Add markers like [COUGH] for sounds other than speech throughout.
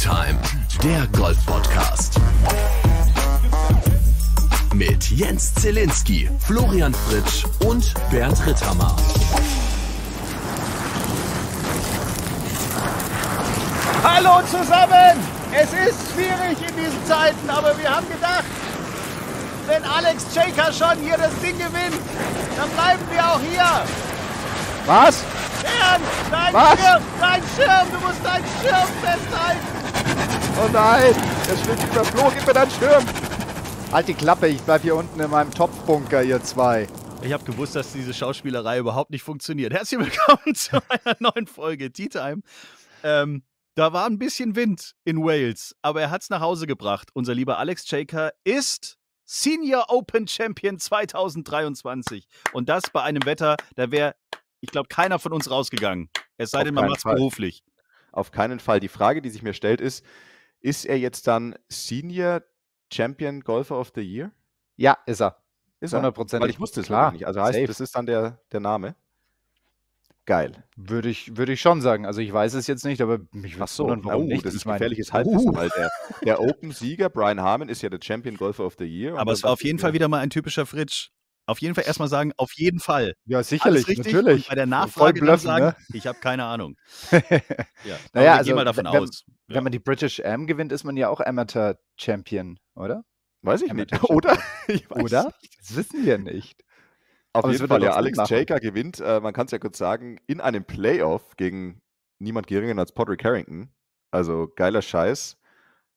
Time, der Golf Podcast. Mit Jens Zelinski, Florian Fritsch und Bernd Ritthammer. Hallo zusammen! Es ist schwierig in diesen Zeiten, aber wir haben gedacht, wenn Alex Shaker schon hier das Ding gewinnt, dann bleiben wir auch hier. Was? Bernd, dein Was? Schirm, dein Schirm, du musst deinen Schirm festhalten. Oh nein! Der Schlitz über Flo, gib mir deinen Schirm! Halt die Klappe, ich bleib hier unten in meinem Topfbunker, ihr zwei. Ich habe gewusst, dass diese Schauspielerei überhaupt nicht funktioniert. Herzlich willkommen [LAUGHS] zu einer neuen Folge Tea Time. Ähm, da war ein bisschen Wind in Wales, aber er hat's nach Hause gebracht. Unser lieber Alex Shaker ist Senior Open Champion 2023. Und das bei einem Wetter, da wäre, ich glaube, keiner von uns rausgegangen. Es sei Auf denn, man macht's Fall. beruflich. Auf keinen Fall. Die Frage, die sich mir stellt, ist, ist er jetzt dann Senior Champion Golfer of the Year? Ja, ist er. Ist 100 er. Weil ich wusste es gar nicht. Also heißt, Safe. das ist dann der, der Name. Geil. Würde ich, würde ich schon sagen. Also ich weiß es jetzt nicht, aber mich was so. Wundern, warum oh, nicht. das ist gefährliches meine... Halbwissen, uh. weil der, der [LAUGHS] Open-Sieger Brian Harmon ist ja der Champion Golfer of the Year. Aber es war auf jeden Fall wieder mal ein typischer Fritsch. Auf jeden Fall erstmal sagen, auf jeden Fall. Ja, sicherlich, richtig, natürlich. bei der Nachfrage Voll bluffen, sagen, ne? ich habe keine Ahnung. [LAUGHS] ja, naja, also, mal davon wenn, aus. Wenn man die British M gewinnt, ist man ja auch Amateur Champion, oder? Weiß ich nicht. Oder? [LAUGHS] Ich weiß oder? Nicht. Das wissen wir nicht. Auf Aber jeden Fall, ja, Alex Jaker gewinnt, äh, man kann es ja kurz sagen, in einem Playoff gegen niemand geringer als Podrick Harrington. Also geiler Scheiß.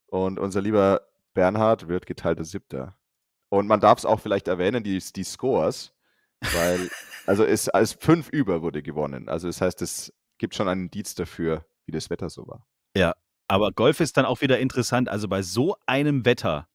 Und unser lieber Bernhard wird geteilter Siebter. Und man darf es auch vielleicht erwähnen, die, die Scores, weil, [LAUGHS] also es als fünf über wurde gewonnen. Also das heißt, es gibt schon einen Indiz dafür, wie das Wetter so war. Ja, aber Golf ist dann auch wieder interessant. Also bei so einem Wetter,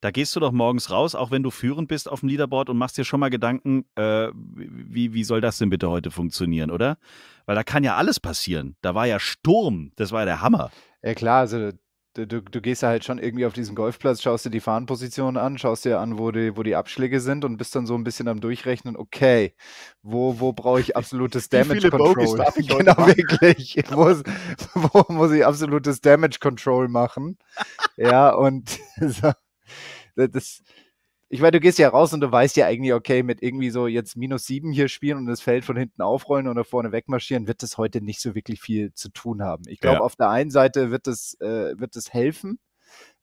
da gehst du doch morgens raus, auch wenn du führend bist auf dem Leaderboard und machst dir schon mal Gedanken, äh, wie, wie soll das denn bitte heute funktionieren, oder? Weil da kann ja alles passieren. Da war ja Sturm, das war ja der Hammer. Ja klar, also du, du, gehst ja halt schon irgendwie auf diesen Golfplatz, schaust dir die Fahnenpositionen an, schaust dir an, wo die, wo die Abschläge sind und bist dann so ein bisschen am Durchrechnen, okay, wo, wo brauche ich absolutes [LAUGHS] Damage Control? Darf ich [LAUGHS] genau, wirklich. Wo, [LAUGHS] wo muss ich absolutes Damage Control machen? ja, und das, ich meine, du gehst ja raus und du weißt ja eigentlich, okay, mit irgendwie so jetzt minus sieben hier spielen und das Feld von hinten aufrollen oder vorne wegmarschieren, wird das heute nicht so wirklich viel zu tun haben. Ich glaube, ja. auf der einen Seite wird das, äh, wird das helfen,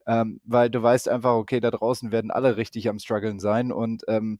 ähm, weil du weißt einfach, okay, da draußen werden alle richtig am struggeln sein und ähm,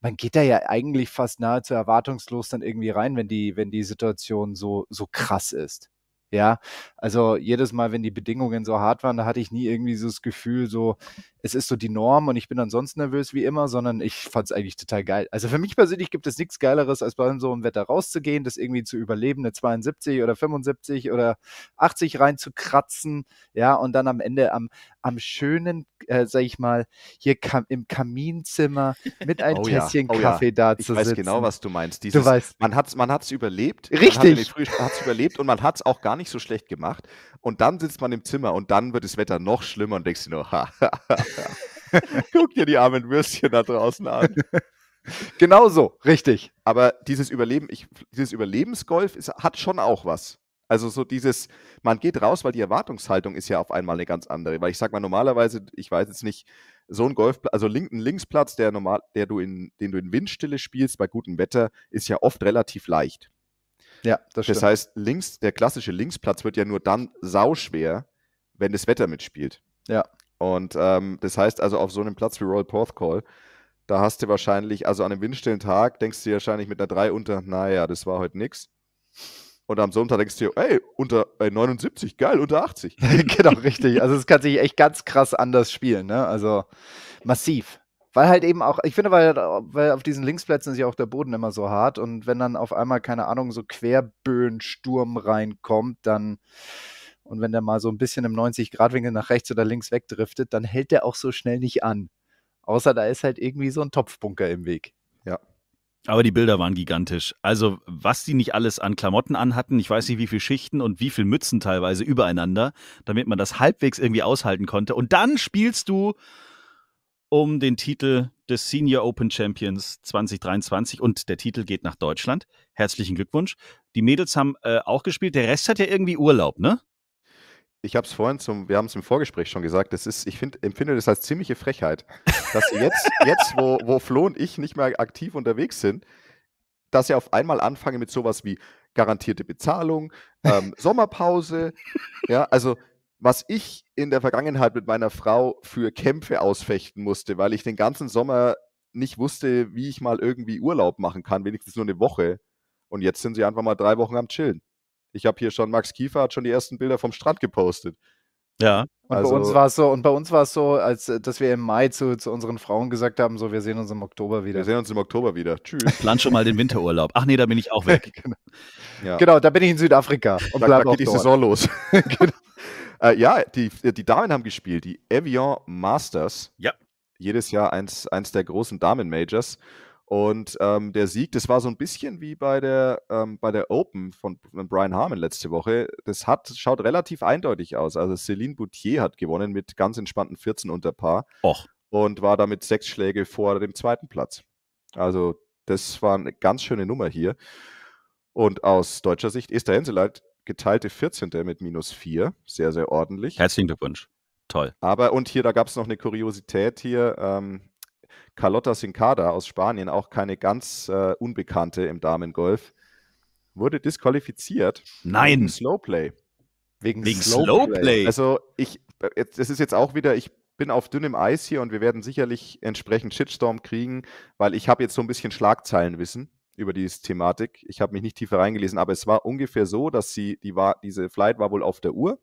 man geht da ja eigentlich fast nahezu erwartungslos dann irgendwie rein, wenn die, wenn die Situation so, so krass ist. Ja, also jedes Mal, wenn die Bedingungen so hart waren, da hatte ich nie irgendwie so das Gefühl, so, es ist so die Norm und ich bin ansonsten nervös wie immer, sondern ich fand es eigentlich total geil. Also für mich persönlich gibt es nichts Geileres, als bei so einem Wetter rauszugehen, das irgendwie zu überleben, eine 72 oder 75 oder 80 reinzukratzen, ja, und dann am Ende am, am schönen, äh, sag ich mal, hier kam, im Kaminzimmer mit ein [LAUGHS] oh Tässchen oh ja, oh Kaffee ja. da ich zu sitzen. Ich weiß genau, was du meinst. Dieses, du weißt. Man hat es man hat's überlebt. Richtig. Man hat es überlebt und man hat es auch gar nicht nicht so schlecht gemacht. Und dann sitzt man im Zimmer und dann wird das Wetter noch schlimmer und denkst dir nur, [LAUGHS] guck dir die armen Würstchen da draußen an. [LAUGHS] genau so, richtig. Aber dieses Überleben, ich, dieses Überlebensgolf ist, hat schon auch was. Also so dieses, man geht raus, weil die Erwartungshaltung ist ja auf einmal eine ganz andere. Weil ich sag mal, normalerweise, ich weiß jetzt nicht, so ein Golfplatz, also linken Linksplatz, der normal, der du in, den du in Windstille spielst bei gutem Wetter, ist ja oft relativ leicht. Ja, das, das heißt, links, der klassische Linksplatz wird ja nur dann sauschwer, wenn das Wetter mitspielt. Ja. Und ähm, das heißt also, auf so einem Platz wie Royal Call, da hast du wahrscheinlich, also an einem windstillen Tag, denkst du wahrscheinlich mit einer 3 unter, naja, das war heute nix. Und am Sonntag denkst du ey, unter ey, 79, geil, unter 80. [LAUGHS] genau, richtig. Also es kann sich echt ganz krass anders spielen, ne? Also massiv. Weil halt eben auch, ich finde, weil, weil auf diesen Linksplätzen ist ja auch der Boden immer so hart und wenn dann auf einmal, keine Ahnung, so Querböen-Sturm reinkommt, dann und wenn der mal so ein bisschen im 90-Grad-Winkel nach rechts oder links wegdriftet, dann hält der auch so schnell nicht an. Außer da ist halt irgendwie so ein Topfbunker im Weg. Ja. Aber die Bilder waren gigantisch. Also, was die nicht alles an Klamotten anhatten, ich weiß nicht, wie viele Schichten und wie viele Mützen teilweise übereinander, damit man das halbwegs irgendwie aushalten konnte. Und dann spielst du um den Titel des Senior Open Champions 2023 und der Titel geht nach Deutschland. Herzlichen Glückwunsch. Die Mädels haben äh, auch gespielt. Der Rest hat ja irgendwie Urlaub, ne? Ich habe es vorhin zum, wir haben es im Vorgespräch schon gesagt, das ist, ich find, empfinde das als ziemliche Frechheit, dass jetzt, [LAUGHS] jetzt wo, wo Flo und ich nicht mehr aktiv unterwegs sind, dass sie auf einmal anfangen mit sowas wie garantierte Bezahlung, ähm, Sommerpause, ja, also was ich in der Vergangenheit mit meiner Frau für Kämpfe ausfechten musste, weil ich den ganzen Sommer nicht wusste, wie ich mal irgendwie Urlaub machen kann, wenigstens nur eine Woche. Und jetzt sind sie einfach mal drei Wochen am Chillen. Ich habe hier schon, Max Kiefer hat schon die ersten Bilder vom Strand gepostet. Ja. Und also, bei uns war es so, und bei uns war es so, als äh, dass wir im Mai zu, zu unseren Frauen gesagt haben: so, wir sehen uns im Oktober wieder. Wir sehen uns im Oktober wieder. Tschüss. Plan schon mal den Winterurlaub. Ach nee, da bin ich auch weg. [LAUGHS] genau. Ja. genau. da bin ich in Südafrika und da, bleibe da geht die Saison los. [LAUGHS] genau. Äh, ja, die, die Damen haben gespielt, die Evian Masters. Ja. Jedes Jahr eins, eins der großen Damen-Majors. Und ähm, der Sieg, das war so ein bisschen wie bei der, ähm, bei der Open von Brian Harmon letzte Woche. Das hat, schaut relativ eindeutig aus. Also Céline Boutier hat gewonnen mit ganz entspannten 14 unter Paar. Och. Und war damit sechs Schläge vor dem zweiten Platz. Also das war eine ganz schöne Nummer hier. Und aus deutscher Sicht, Esther Henseleit geteilte 14. mit minus 4. Sehr, sehr ordentlich. Herzlichen Glückwunsch. Toll. Aber, und hier, da gab es noch eine Kuriosität hier. Ähm, Carlotta Sincada aus Spanien, auch keine ganz äh, Unbekannte im Damengolf, wurde disqualifiziert. Nein. Wegen Slowplay. Wegen, wegen Slowplay. Slowplay. Also ich, äh, das ist jetzt auch wieder, ich bin auf dünnem Eis hier und wir werden sicherlich entsprechend Shitstorm kriegen, weil ich habe jetzt so ein bisschen Schlagzeilenwissen über diese Thematik. Ich habe mich nicht tiefer reingelesen, aber es war ungefähr so, dass sie, die war, diese Flight war wohl auf der Uhr.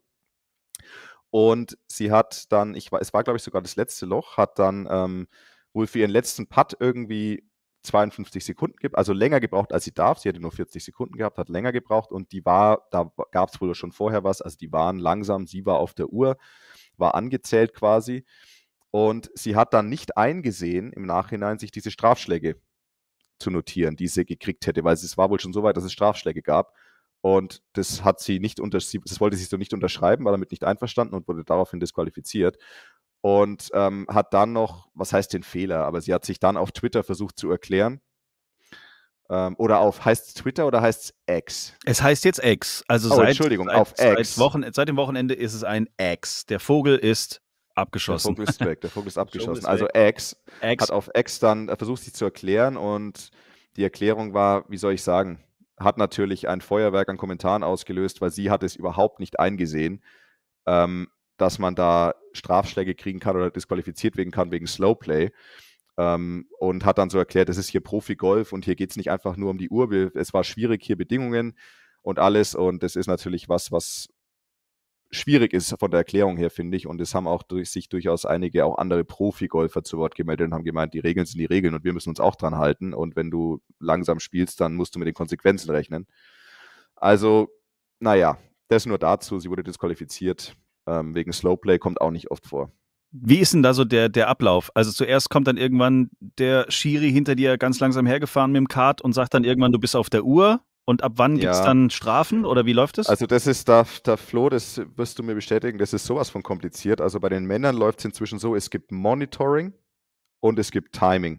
Und sie hat dann, ich war, es war glaube ich sogar das letzte Loch, hat dann ähm, wohl für ihren letzten Putt irgendwie 52 Sekunden gibt, also länger gebraucht, als sie darf. Sie hätte nur 40 Sekunden gehabt, hat länger gebraucht und die war, da gab es wohl schon vorher was, also die waren langsam, sie war auf der Uhr, war angezählt quasi. Und sie hat dann nicht eingesehen, im Nachhinein sich diese Strafschläge zu notieren, die sie gekriegt hätte, weil es war wohl schon so weit, dass es Strafschläge gab. Und das hat sie nicht unter, das wollte sie so nicht unterschreiben, war damit nicht einverstanden und wurde daraufhin disqualifiziert. Und ähm, hat dann noch, was heißt den Fehler, aber sie hat sich dann auf Twitter versucht zu erklären, ähm, oder auf, heißt es Twitter oder heißt es X? Es heißt jetzt X. Also oh, seit, Entschuldigung, seit, auf X. Seit, Wochen, seit, dem Wochenende ist es ein X. Der Vogel ist Abgeschossen. Der Vogel ist weg, der Vogel ist [LAUGHS] abgeschossen. also X, X hat auf X dann äh, versucht, sich zu erklären und die Erklärung war, wie soll ich sagen, hat natürlich ein Feuerwerk an Kommentaren ausgelöst, weil sie hat es überhaupt nicht eingesehen, ähm, dass man da Strafschläge kriegen kann oder disqualifiziert werden kann wegen Slowplay. Ähm, und hat dann so erklärt, es ist hier Profi-Golf und hier geht es nicht einfach nur um die Uhr. Es war schwierig hier Bedingungen und alles. Und das ist natürlich was, was schwierig ist von der Erklärung her, finde ich. Und es haben auch durch sich durchaus einige auch andere Profi-Golfer zu Wort gemeldet und haben gemeint, die Regeln sind die Regeln und wir müssen uns auch dran halten. Und wenn du langsam spielst, dann musst du mit den Konsequenzen rechnen. Also, naja, das nur dazu. Sie wurde disqualifiziert ähm, wegen Slowplay, kommt auch nicht oft vor. Wie ist denn da so der, der Ablauf? Also zuerst kommt dann irgendwann der Schiri hinter dir ganz langsam hergefahren mit dem Kart und sagt dann irgendwann, du bist auf der Uhr. Und ab wann ja. gibt es dann Strafen oder wie läuft es? Also das ist, da, da Flo, das wirst du mir bestätigen, das ist sowas von kompliziert. Also bei den Männern läuft es inzwischen so, es gibt Monitoring und es gibt Timing.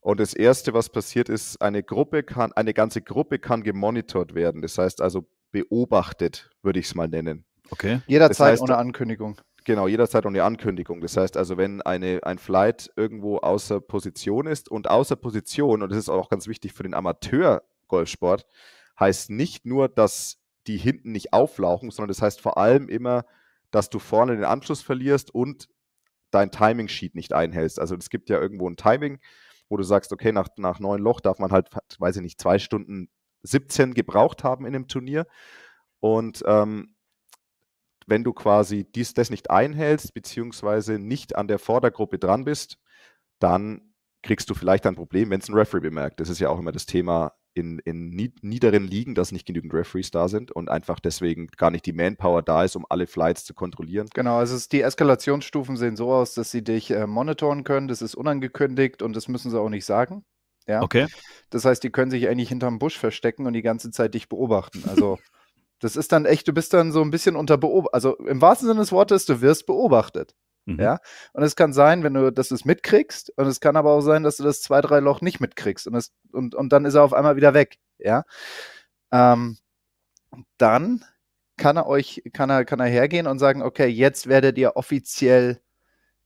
Und das Erste, was passiert ist, eine Gruppe kann, eine ganze Gruppe kann gemonitort werden. Das heißt also beobachtet, würde ich es mal nennen. Okay. Jederzeit das heißt, ohne Ankündigung. Genau, jederzeit ohne Ankündigung. Das heißt also, wenn eine, ein Flight irgendwo außer Position ist und außer Position, und das ist auch ganz wichtig für den Amateur, Golfsport, heißt nicht nur, dass die hinten nicht auflauchen, sondern das heißt vor allem immer, dass du vorne den Anschluss verlierst und dein Timing-Sheet nicht einhältst. Also es gibt ja irgendwo ein Timing, wo du sagst, okay, nach, nach neun Loch darf man halt, weiß ich nicht, zwei Stunden 17 gebraucht haben in dem Turnier. Und ähm, wenn du quasi dies, das nicht einhältst, beziehungsweise nicht an der Vordergruppe dran bist, dann kriegst du vielleicht ein Problem, wenn es ein Referee bemerkt. Das ist ja auch immer das Thema in, in niederen Ligen, dass nicht genügend Referees da sind und einfach deswegen gar nicht die Manpower da ist, um alle Flights zu kontrollieren. Genau, also die Eskalationsstufen sehen so aus, dass sie dich äh, monitoren können, das ist unangekündigt und das müssen sie auch nicht sagen. Ja. Okay. Das heißt, die können sich eigentlich hinterm Busch verstecken und die ganze Zeit dich beobachten. Also [LAUGHS] das ist dann echt, du bist dann so ein bisschen unter Beobachtung. Also im wahrsten Sinne des Wortes, du wirst beobachtet. Mhm. Ja, und es kann sein, wenn du, dass du es mitkriegst, und es kann aber auch sein, dass du das zwei, drei Loch nicht mitkriegst und, das, und, und dann ist er auf einmal wieder weg. Ja, ähm, dann kann er euch, kann er, kann er hergehen und sagen, okay, jetzt werdet ihr offiziell,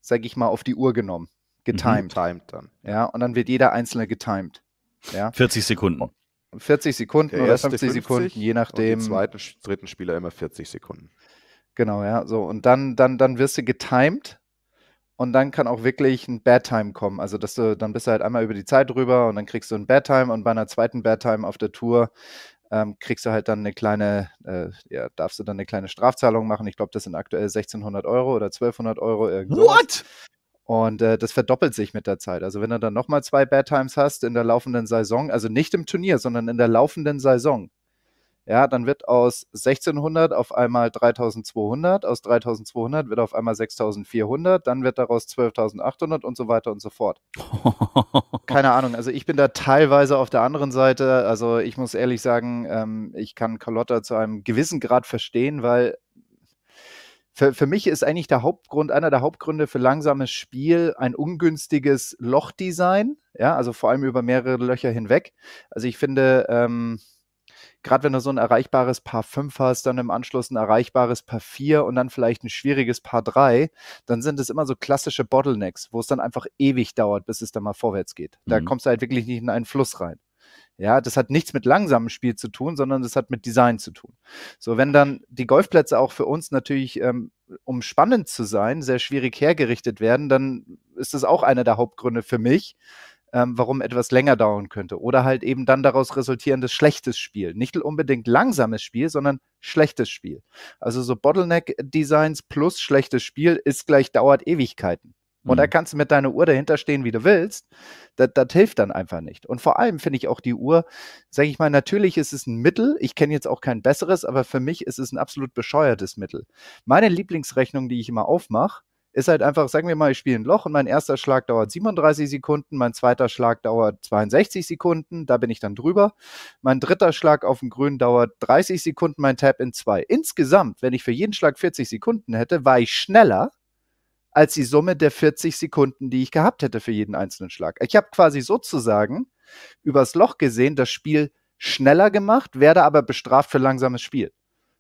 sag ich mal, auf die Uhr genommen, mhm. getimed. Mhm. dann. Ja, und dann wird jeder einzelne getimed. Ja? 40 Sekunden. 40 Sekunden oder 50 50, Sekunden, je nachdem. Und den zweiten, dritten Spieler immer 40 Sekunden. Genau, ja, so. Und dann, dann, dann wirst du getimed und dann kann auch wirklich ein Bad Time kommen. Also, dass du, dann bist du halt einmal über die Zeit drüber und dann kriegst du ein Bad Time und bei einer zweiten Bad Time auf der Tour ähm, kriegst du halt dann eine kleine, äh, ja, darfst du dann eine kleine Strafzahlung machen. Ich glaube, das sind aktuell 1600 Euro oder 1200 Euro irgendwas. What? Und äh, das verdoppelt sich mit der Zeit. Also wenn du dann nochmal zwei Bad Times hast in der laufenden Saison, also nicht im Turnier, sondern in der laufenden Saison, ja, dann wird aus 1600 auf einmal 3200, aus 3200 wird auf einmal 6400, dann wird daraus 12800 und so weiter und so fort. [LAUGHS] Keine Ahnung, also ich bin da teilweise auf der anderen Seite, also ich muss ehrlich sagen, ähm, ich kann Carlotta zu einem gewissen Grad verstehen, weil für, für mich ist eigentlich der Hauptgrund, einer der Hauptgründe für langsames Spiel ein ungünstiges Lochdesign, ja, also vor allem über mehrere Löcher hinweg. Also ich finde, ähm, gerade wenn du so ein erreichbares Paar 5 hast, dann im Anschluss ein erreichbares Paar 4 und dann vielleicht ein schwieriges Paar 3, dann sind es immer so klassische Bottlenecks, wo es dann einfach ewig dauert, bis es dann mal vorwärts geht. Da mhm. kommst du halt wirklich nicht in einen Fluss rein. Ja, das hat nichts mit langsamem Spiel zu tun, sondern das hat mit Design zu tun. So, wenn dann die Golfplätze auch für uns natürlich, ähm, um spannend zu sein, sehr schwierig hergerichtet werden, dann ist das auch einer der Hauptgründe für mich, ähm, warum etwas länger dauern könnte. Oder halt eben dann daraus resultierendes schlechtes Spiel. Nicht unbedingt langsames Spiel, sondern schlechtes Spiel. Also so Bottleneck-Designs plus schlechtes Spiel ist gleich dauert Ewigkeiten. Und da mhm. kannst du mit deiner Uhr dahinter stehen, wie du willst. Das, das hilft dann einfach nicht. Und vor allem finde ich auch die Uhr, sage ich mal, natürlich ist es ein Mittel. Ich kenne jetzt auch kein besseres, aber für mich ist es ein absolut bescheuertes Mittel. Meine Lieblingsrechnung, die ich immer aufmache, ist halt einfach, sagen wir mal, ich spiele ein Loch und mein erster Schlag dauert 37 Sekunden, mein zweiter Schlag dauert 62 Sekunden, da bin ich dann drüber. Mein dritter Schlag auf dem Grün dauert 30 Sekunden, mein Tap in zwei. Insgesamt, wenn ich für jeden Schlag 40 Sekunden hätte, war ich schneller als die Summe der 40 Sekunden, die ich gehabt hätte für jeden einzelnen Schlag. Ich habe quasi sozusagen übers Loch gesehen, das Spiel schneller gemacht, werde aber bestraft für langsames Spiel.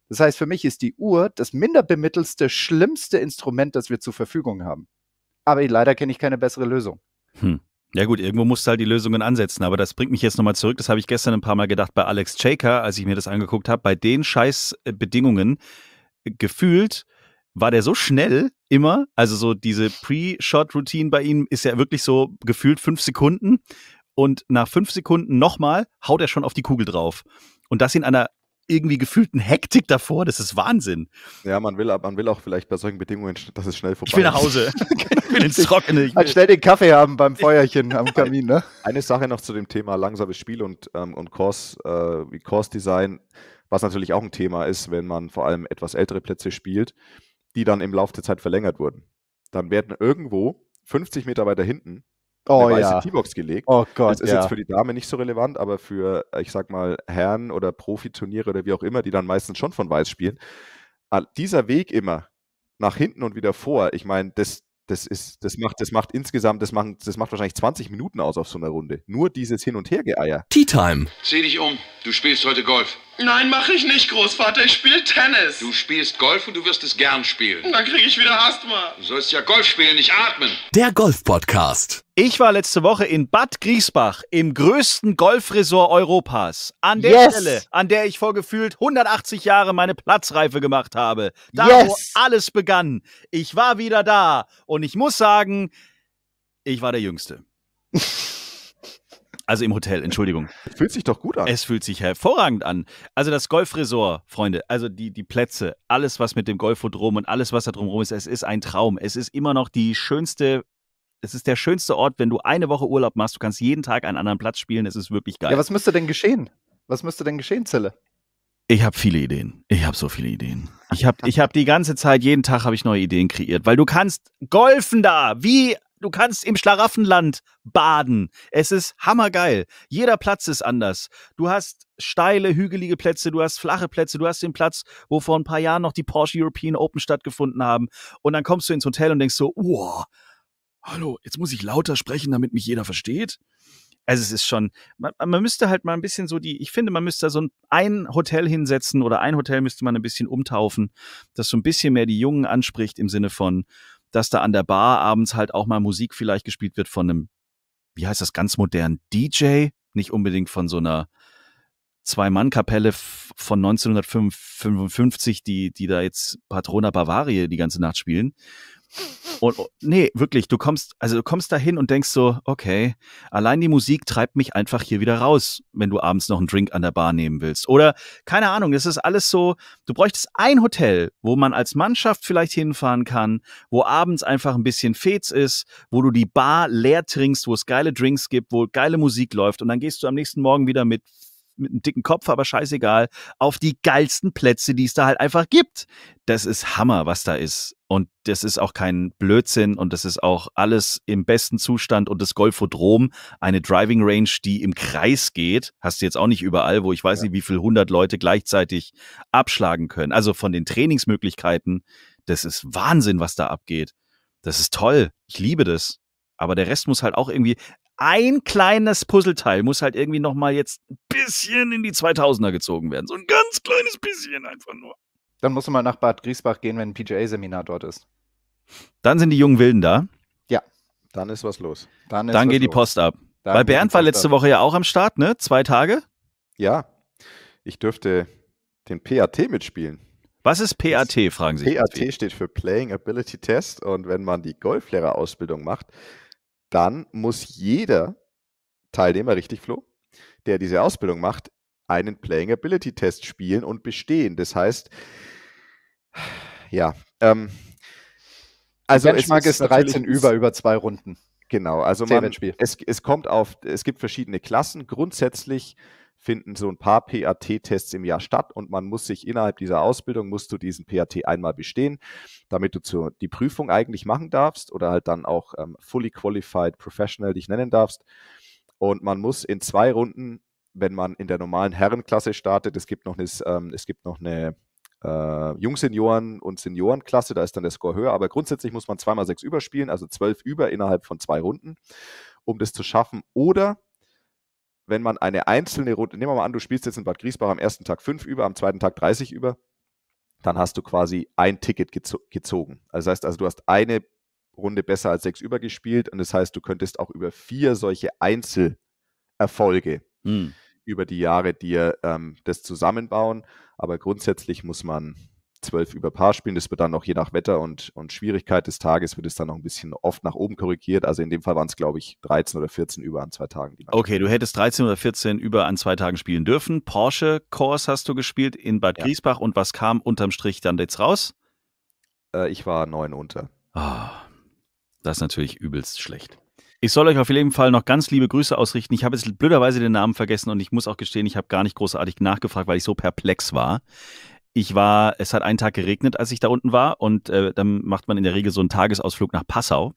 Das heißt, für mich ist die Uhr das minderbemittelste, schlimmste Instrument, das wir zur Verfügung haben. Aber leider kenne ich keine bessere Lösung. Hm. Ja gut, irgendwo musst du halt die Lösungen ansetzen, aber das bringt mich jetzt nochmal zurück, das habe ich gestern ein paar Mal gedacht bei Alex Chaker, als ich mir das angeguckt habe, bei den Scheißbedingungen äh, äh, gefühlt war der so schnell immer, also so diese Pre-Shot-Routine bei ihm ist ja wirklich so gefühlt fünf Sekunden und nach fünf Sekunden nochmal haut er schon auf die Kugel drauf. Und das in einer irgendwie gefühlten Hektik davor. Das ist Wahnsinn. Ja, man will, man will auch vielleicht bei solchen Bedingungen, dass es schnell vorbei ist. Ich will nach Hause. [LAUGHS] ich will ins Trockene. Ich [LAUGHS] will. Also schnell den Kaffee haben beim [LAUGHS] Feuerchen am Kamin. Ne? Eine Sache noch zu dem Thema langsames Spiel und, ähm, und Course, äh, wie Course Design, was natürlich auch ein Thema ist, wenn man vor allem etwas ältere Plätze spielt, die dann im Laufe der Zeit verlängert wurden. Dann werden irgendwo 50 Meter weiter hinten oh, eine ja. T-Box gelegt. Oh Gott, das ist ja. jetzt für die Dame nicht so relevant, aber für, ich sag mal, Herren oder Profiturniere oder wie auch immer, die dann meistens schon von weiß spielen. Ah, dieser Weg immer nach hinten und wieder vor, ich meine, das, das das macht, das macht insgesamt, das machen, das macht wahrscheinlich 20 Minuten aus auf so einer Runde. Nur dieses Hin- und Hergeeier. Tea Time. Zieh dich um, du spielst heute Golf. Nein, mache ich nicht, Großvater. Ich spiele Tennis. Du spielst Golf und du wirst es gern spielen. Dann kriege ich wieder Asthma. Du sollst ja Golf spielen, nicht atmen. Der Golf-Podcast. Ich war letzte Woche in Bad Griesbach, im größten Golfresort Europas. An der yes. Stelle, an der ich vor gefühlt 180 Jahren meine Platzreife gemacht habe. Da, yes. wo alles begann. Ich war wieder da. Und ich muss sagen, ich war der Jüngste. [LAUGHS] Also im Hotel, Entschuldigung. Es Fühlt sich doch gut an. Es fühlt sich hervorragend an. Also das Golfresort, Freunde, also die, die Plätze, alles, was mit dem Golfodrom und alles, was da drumherum ist, es ist ein Traum. Es ist immer noch die schönste es ist der schönste Ort, wenn du eine Woche Urlaub machst. Du kannst jeden Tag einen anderen Platz spielen. Es ist wirklich geil. Ja, was müsste denn geschehen? Was müsste denn geschehen, Zelle? Ich habe viele Ideen. Ich habe so viele Ideen. Ich habe ich hab die ganze Zeit, jeden Tag habe ich neue Ideen kreiert, weil du kannst golfen da, wie Du kannst im Schlaraffenland baden. Es ist hammergeil. Jeder Platz ist anders. Du hast steile, hügelige Plätze, du hast flache Plätze, du hast den Platz, wo vor ein paar Jahren noch die Porsche European Open stattgefunden haben. Und dann kommst du ins Hotel und denkst so, wow, hallo, jetzt muss ich lauter sprechen, damit mich jeder versteht. Also es ist schon, man, man, müsste halt mal ein bisschen so die, ich finde, man müsste so ein, ein Hotel hinsetzen oder ein Hotel müsste man ein bisschen umtaufen, das so ein bisschen mehr die Jungen anspricht im Sinne von, dass da an der Bar abends halt auch mal Musik vielleicht gespielt wird von einem, wie heißt das, ganz modernen DJ, nicht unbedingt von so einer Zwei-Mann-Kapelle von 1955, die, die da jetzt Patrona Bavaria die ganze Nacht spielen, und oh, nee, wirklich, du kommst, also du kommst dahin und denkst so, okay, allein die Musik treibt mich einfach hier wieder raus, wenn du abends noch einen Drink an der Bar nehmen willst. Oder keine Ahnung, das ist alles so, du bräuchtest ein Hotel, wo man als Mannschaft vielleicht hinfahren kann, wo abends einfach ein bisschen Fez ist, wo du die Bar leer trinkst, wo es geile Drinks gibt, wo geile Musik läuft und dann gehst du am nächsten Morgen wieder mit mit einem dicken Kopf, aber scheißegal, auf die geilsten Plätze, die es da halt einfach gibt. Das ist Hammer, was da ist. Und das ist auch kein Blödsinn und das ist auch alles im besten Zustand und das Golfodrom, eine Driving Range, die im Kreis geht, hast du jetzt auch nicht überall, wo ich weiß ja. nicht, wie viel hundert Leute gleichzeitig abschlagen können. Also von den Trainingsmöglichkeiten, das ist Wahnsinn, was da abgeht. Das ist toll. Ich liebe das. Aber der Rest muss halt auch irgendwie, ein kleines Puzzleteil muss halt irgendwie nochmal jetzt ein bisschen in die 2000er gezogen werden. So ein ganz kleines bisschen einfach nur. Dann muss man nach Bad Griesbach gehen, wenn ein PGA-Seminar dort ist. Dann sind die jungen Wilden da. Ja, dann ist was los. Dann, dann geht los. die Post ab. Dann Weil Bernd war letzte ab. Woche ja auch am Start, ne? Zwei Tage? Ja. Ich dürfte den PAT mitspielen. Was ist PAT, fragen Sie? PAT steht für Playing Ability Test und wenn man die Golflehrerausbildung macht, dann muss jeder Teilnehmer, richtig Flo, der diese Ausbildung macht, einen Playing Ability Test spielen und bestehen. Das heißt, ja, ähm, also Benchmark ist 13 über über zwei Runden. Genau, also man, es, es kommt auf, es gibt verschiedene Klassen. Grundsätzlich finden so ein paar PAT-Tests im Jahr statt und man muss sich innerhalb dieser Ausbildung, musst du diesen PAT einmal bestehen, damit du zu, die Prüfung eigentlich machen darfst oder halt dann auch ähm, fully qualified professional dich nennen darfst. Und man muss in zwei Runden, wenn man in der normalen Herrenklasse startet, es gibt noch eine, ähm, es gibt noch eine äh, Jungsenioren- und Seniorenklasse, da ist dann der Score höher, aber grundsätzlich muss man zweimal sechs überspielen, also zwölf über innerhalb von zwei Runden, um das zu schaffen. Oder wenn man eine einzelne Runde, nehmen wir mal an, du spielst jetzt in Bad Griesbach am ersten Tag 5 über, am zweiten Tag 30 über, dann hast du quasi ein Ticket gezo gezogen. Also das heißt, also du hast eine Runde besser als sechs über gespielt und das heißt, du könntest auch über vier solche Einzelerfolge hm. über die Jahre dir ähm, das zusammenbauen. Aber grundsätzlich muss man 12 über Paar spielen. Das wird dann noch je nach Wetter und, und Schwierigkeit des Tages wird es dann noch ein bisschen oft nach oben korrigiert. Also in dem Fall waren es, glaube ich, 13 oder 14 über an zwei Tagen. okay, du hättest 13 oder 14 über an zwei Tagen spielen dürfen. Porsche Course hast du gespielt in Bad ja. Griesbach und was kam unterm Strich dann jetzt raus? Äh, ich war neun unter. Oh, das ist natürlich übelst schlecht. Ich soll euch auf jeden Fall noch ganz liebe Grüße ausrichten. Ich habe jetzt blöderweise den Namen vergessen und ich muss auch gestehen, ich habe gar nicht großartig nachgefragt, weil ich so perplex war ich war, es hat einen Tag geregnet, als ich da unten war und äh, dann macht man in der Regel so einen Tagesausflug nach Passau.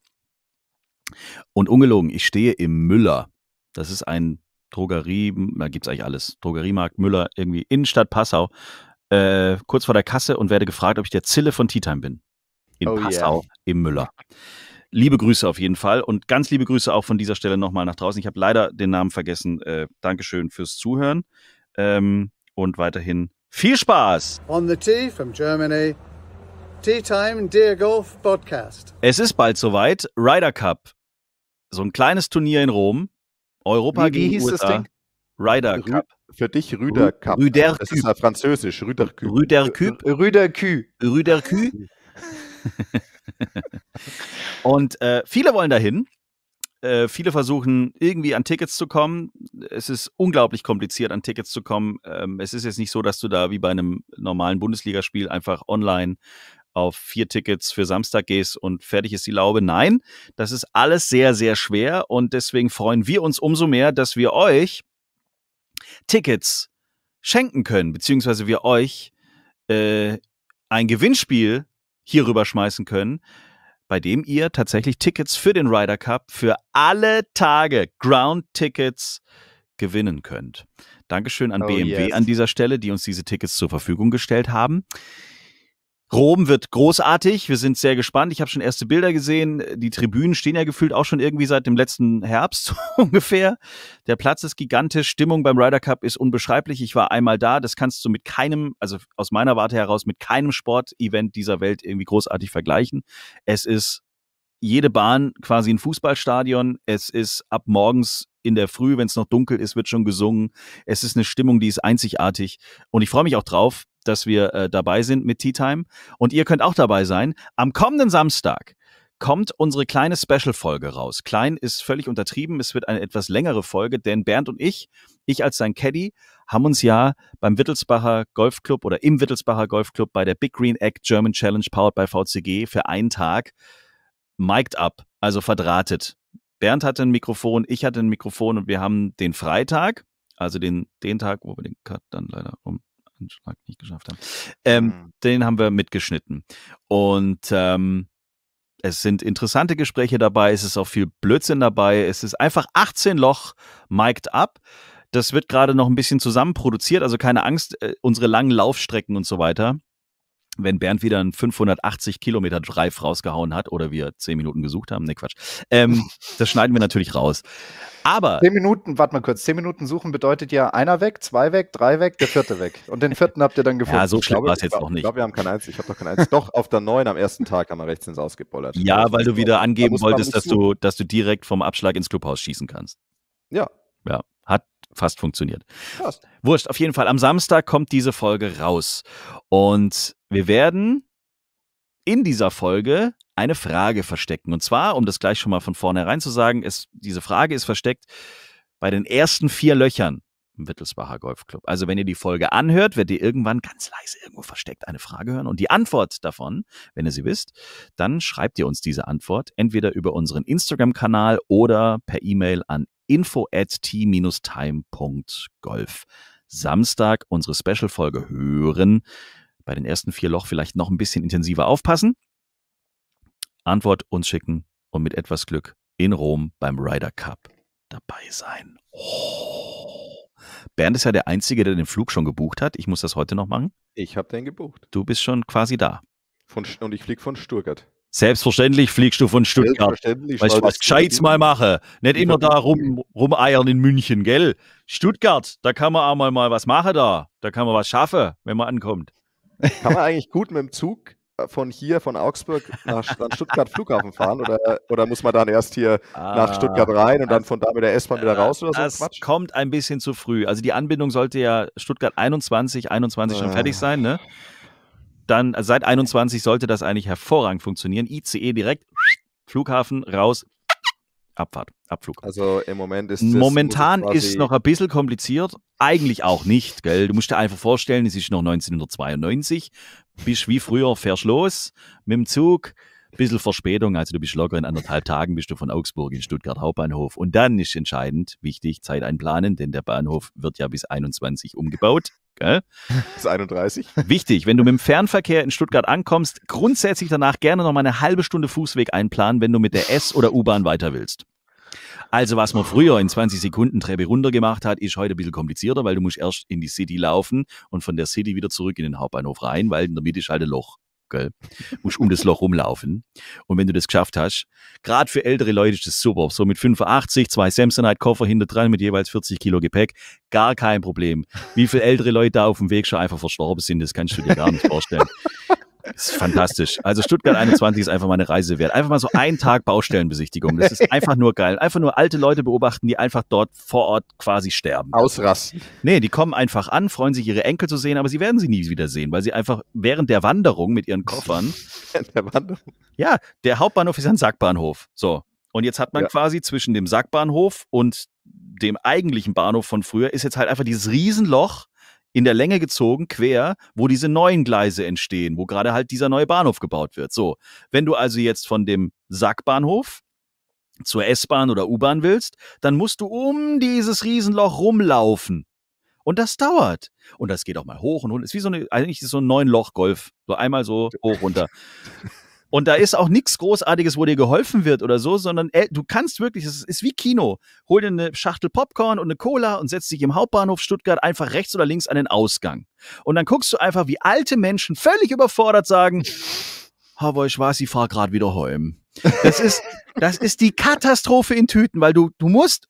Und ungelogen, ich stehe im Müller. Das ist ein Drogerie, da gibt es eigentlich alles. Drogeriemarkt, Müller, irgendwie Innenstadt Passau, äh, kurz vor der Kasse und werde gefragt, ob ich der Zille von Tea Time bin. In oh Passau, yeah. im Müller. Liebe Grüße auf jeden Fall und ganz liebe Grüße auch von dieser Stelle nochmal nach draußen. Ich habe leider den Namen vergessen. Äh, Dankeschön fürs Zuhören ähm, und weiterhin viel Spaß! On the tea from Germany. Tea Time, Dear Golf Podcast. Es ist bald soweit. Ryder Cup. So ein kleines Turnier in Rom. Europa wie, wie gegen hieß USA. das Ding? Ryder Rü Cup. Für dich Rüder Cup. Rüder das ist ja französisch. Rüder Cup. Rüder Cup. Rüder Cup. Rüder Cup. [LAUGHS] Und äh, viele wollen dahin. Äh, viele versuchen irgendwie an Tickets zu kommen. Es ist unglaublich kompliziert, an Tickets zu kommen. Ähm, es ist jetzt nicht so, dass du da wie bei einem normalen Bundesligaspiel einfach online auf vier Tickets für Samstag gehst und fertig ist die Laube. Nein, das ist alles sehr, sehr schwer und deswegen freuen wir uns umso mehr, dass wir euch Tickets schenken können, beziehungsweise wir euch äh, ein Gewinnspiel hier rüber schmeißen können, bei dem ihr tatsächlich Tickets für den Ryder Cup für alle Tage Ground-Tickets gewinnen könnt. Dankeschön an oh, BMW yes. an dieser Stelle, die uns diese Tickets zur Verfügung gestellt haben. Rom wird großartig. Wir sind sehr gespannt. Ich habe schon erste Bilder gesehen. Die Tribünen stehen ja gefühlt auch schon irgendwie seit dem letzten Herbst [LAUGHS] ungefähr. Der Platz ist gigantisch. Stimmung beim Ryder Cup ist unbeschreiblich. Ich war einmal da. Das kannst du mit keinem, also aus meiner Warte heraus, mit keinem Sportevent dieser Welt irgendwie großartig vergleichen. Es ist jede Bahn quasi ein Fußballstadion. Es ist ab morgens in der Früh, wenn es noch dunkel ist, wird schon gesungen. Es ist eine Stimmung, die ist einzigartig. Und ich freue mich auch drauf, dass wir äh, dabei sind mit Tea Time. Und ihr könnt auch dabei sein. Am kommenden Samstag kommt unsere kleine Special-Folge raus. Klein ist völlig untertrieben. Es wird eine etwas längere Folge, denn Bernd und ich, ich als sein Caddy, haben uns ja beim Wittelsbacher Golfclub oder im Wittelsbacher Golfclub bei der Big Green Act German Challenge powered by VCG für einen Tag mic'd up, also verdrahtet. Bernd hatte ein Mikrofon, ich hatte ein Mikrofon und wir haben den Freitag, also den, den Tag, wo wir den Cut dann leider um Anschlag nicht geschafft haben. Ähm, mhm. Den haben wir mitgeschnitten. Und ähm, es sind interessante Gespräche dabei, es ist auch viel Blödsinn dabei. Es ist einfach 18 Loch mic'd up. Das wird gerade noch ein bisschen zusammenproduziert, also keine Angst, äh, unsere langen Laufstrecken und so weiter wenn Bernd wieder einen 580 Kilometer Drive rausgehauen hat oder wir zehn Minuten gesucht haben. Ne, Quatsch. Ähm, [LAUGHS] das schneiden wir natürlich raus. Aber. Zehn Minuten, warte mal kurz. Zehn Minuten suchen bedeutet ja einer weg, zwei weg, drei weg, der vierte weg. Und den vierten habt ihr dann gefunden. Ja, so schlimm war es jetzt noch nicht. Ich glaube, wir haben kein Eins. Ich habe doch kein Eins. doch, auf der neun am ersten Tag haben wir rechts ins Ausgebollert. Ja, weil du wieder angeben da wolltest, dass du, dass du direkt vom Abschlag ins Clubhaus schießen kannst. Ja. Ja, hat fast funktioniert. Fast. Wurscht, auf jeden Fall. Am Samstag kommt diese Folge raus. Und wir werden in dieser Folge eine Frage verstecken. Und zwar, um das gleich schon mal von vornherein zu sagen, ist, diese Frage ist versteckt bei den ersten vier Löchern im Wittelsbacher Golfclub. Also wenn ihr die Folge anhört, werdet ihr irgendwann ganz leise irgendwo versteckt eine Frage hören und die Antwort davon, wenn ihr sie wisst, dann schreibt ihr uns diese Antwort entweder über unseren Instagram-Kanal oder per E-Mail an info at t-time.golf. Samstag unsere Special-Folge hören bei den ersten vier Loch vielleicht noch ein bisschen intensiver aufpassen? Antwort uns schicken und mit etwas Glück in Rom beim Ryder Cup dabei sein. Oh. Bernd ist ja der Einzige, der den Flug schon gebucht hat. Ich muss das heute noch machen. Ich habe den gebucht. Du bist schon quasi da. Von, und ich fliege von Stuttgart. Selbstverständlich fliegst du von Stuttgart. Selbstverständlich. Weißt du, was Gescheites mal mache? Nicht immer da rum, rumeiern in München, gell? Stuttgart, da kann man auch mal, mal was machen da. Da kann man was schaffen, wenn man ankommt. Kann man eigentlich gut mit dem Zug äh, von hier, von Augsburg nach Stuttgart Flughafen fahren oder, oder muss man dann erst hier ah, nach Stuttgart ah, rein und dann von da mit der S-Bahn wieder raus oder so? Das Quatsch? kommt ein bisschen zu früh. Also die Anbindung sollte ja Stuttgart 21, 21 schon ah. fertig sein, ne? Dann also seit 21 sollte das eigentlich hervorragend funktionieren. ICE direkt, Flughafen raus, Abfahrt, Abflug. Also im Moment ist es. Momentan ist es noch ein bisschen kompliziert. Eigentlich auch nicht, gell? Du musst dir einfach vorstellen, es ist noch 1992. Bist wie früher, fährst los mit dem Zug. Bisschen Verspätung, also du bist locker in anderthalb Tagen bist du von Augsburg in Stuttgart Hauptbahnhof. Und dann ist entscheidend, wichtig, Zeit einplanen, denn der Bahnhof wird ja bis 21 umgebaut. Gell? [LAUGHS] Bis 31. Wichtig, wenn du mit dem Fernverkehr in Stuttgart ankommst, grundsätzlich danach gerne noch mal eine halbe Stunde Fußweg einplanen, wenn du mit der S- oder U-Bahn weiter willst. Also was man früher in 20 Sekunden Treppe runter gemacht hat, ist heute ein bisschen komplizierter, weil du musst erst in die City laufen und von der City wieder zurück in den Hauptbahnhof rein, weil in der Mitte ist halt ein Loch. Gell? Musst um das Loch rumlaufen. Und wenn du das geschafft hast, gerade für ältere Leute ist das super. So mit 85, zwei Samsonite-Koffer hinter dran mit jeweils 40 Kilo Gepäck, gar kein Problem. Wie viele ältere Leute da auf dem Weg schon einfach verstorben sind, das kannst du dir gar nicht vorstellen. Das ist fantastisch. Also Stuttgart 21 ist einfach mal eine Reise wert. Einfach mal so ein Tag Baustellenbesichtigung. Das ist einfach nur geil. Einfach nur alte Leute beobachten, die einfach dort vor Ort quasi sterben. Ausrasten. Nee, die kommen einfach an, freuen sich, ihre Enkel zu sehen, aber sie werden sie nie wieder sehen, weil sie einfach während der Wanderung mit ihren Koffern. [LAUGHS] der Wanderung? Ja, der Hauptbahnhof ist ein Sackbahnhof. So. Und jetzt hat man ja. quasi zwischen dem Sackbahnhof und dem eigentlichen Bahnhof von früher ist jetzt halt einfach dieses Riesenloch, in der Länge gezogen, quer, wo diese neuen Gleise entstehen, wo gerade halt dieser neue Bahnhof gebaut wird. So, wenn du also jetzt von dem Sackbahnhof zur S-Bahn oder U-Bahn willst, dann musst du um dieses Riesenloch rumlaufen. Und das dauert. Und das geht auch mal hoch und runter. Ist wie so eine, eigentlich ist so ein neun Loch Golf. So einmal so hoch runter. [LAUGHS] Und da ist auch nichts Großartiges, wo dir geholfen wird oder so, sondern ey, äh, du kannst wirklich, es ist wie Kino. Hol dir eine Schachtel Popcorn und eine Cola und setz dich im Hauptbahnhof Stuttgart einfach rechts oder links an den Ausgang. Und dann guckst du einfach, wie alte Menschen völlig überfordert sagen, aber ich weiß, ich fahr gerade wieder heim. Das ist, das ist die Katastrophe in Tüten, weil du, du musst,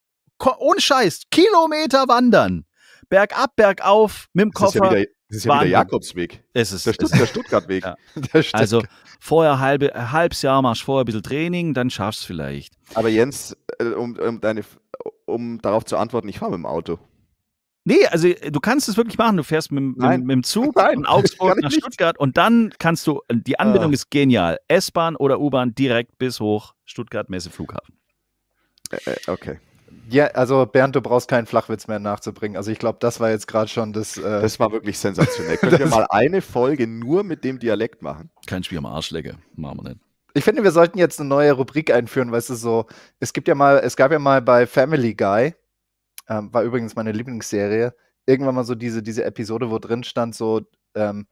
ohne Scheiß, Kilometer wandern. Bergab, bergauf, mit dem Koffer. Das ist ja wieder, das ist ja der Jakobsweg. Es ist, der, Stutt der Stuttgartweg. [LAUGHS] Ja. [LAUGHS] Der Stuttgart also vorher halbe, halbes Jahr machst vorher ein bisschen Training, dann schaffst du es vielleicht. Aber Jens, äh, um, um, deine, um darauf zu antworten, ich fahre mit dem Auto. Nee, also du kannst es wirklich machen. Du fährst mit, mit, mit dem Zug [LAUGHS] Nein, von Augsburg nach Stuttgart und dann kannst du, die Anbindung ah. ist genial. S-Bahn oder U-Bahn direkt bis hoch Stuttgart-Messe Flughafen. Äh, äh, okay. Ja, also Bernd, du brauchst keinen Flachwitz mehr nachzubringen. Also ich glaube, das war jetzt gerade schon das. Äh das war wirklich sensationell. Können wir [LAUGHS] mal eine Folge nur mit dem Dialekt machen? Kein Spiel am Arschlecke, machen wir nicht. Ich finde, wir sollten jetzt eine neue Rubrik einführen, weißt du, so, es gibt ja mal, es gab ja mal bei Family Guy, ähm, war übrigens meine Lieblingsserie, irgendwann mal so diese, diese Episode, wo drin stand, so, ähm,